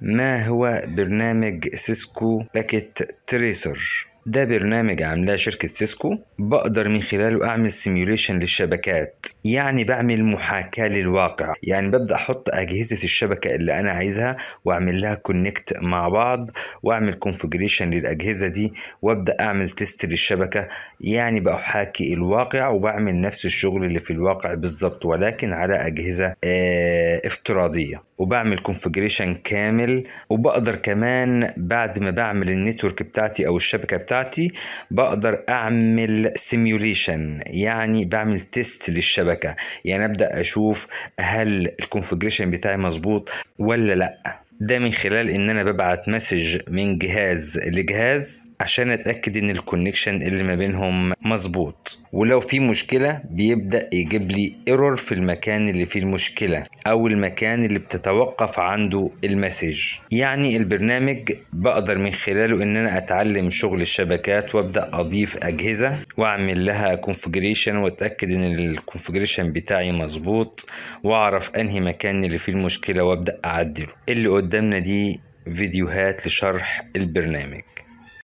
ما هو برنامج سيسكو باكيت تريسر ده برنامج عاملاه شركة سيسكو بقدر من خلاله أعمل سيميوليشن للشبكات يعني بعمل محاكاة للواقع يعني ببدأ أحط أجهزة الشبكة اللي أنا عايزها وأعمل لها كونكت مع بعض وأعمل كونفجريشن للأجهزة دي وأبدأ أعمل تيست للشبكة يعني بحاكي الواقع وبعمل نفس الشغل اللي في الواقع بالظبط ولكن على أجهزة اه افتراضية وبعمل كونفجريشن كامل وبقدر كمان بعد ما بعمل النتورك بتاعتي أو الشبكة بتاعتي بتاعتي بقدر اعمل سيميوليشن يعني بعمل تيست للشبكه يعني ابدا اشوف هل الكونفجريشن بتاعي مظبوط ولا لا ده من خلال ان انا ببعت مسج من جهاز لجهاز عشان اتاكد ان الكونكشن اللي ما بينهم مظبوط ولو في مشكلة بيبدأ يجيب لي ايرور في المكان اللي فيه المشكلة او المكان اللي بتتوقف عنده المسج يعني البرنامج بقدر من خلاله ان انا اتعلم شغل الشبكات وابدأ اضيف اجهزة واعمل لها كونفجريشن واتأكد ان الكونفجريشن بتاعي مظبوط واعرف انهي مكان اللي فيه المشكلة وابدأ اعدله اللي قدامنا دي فيديوهات لشرح البرنامج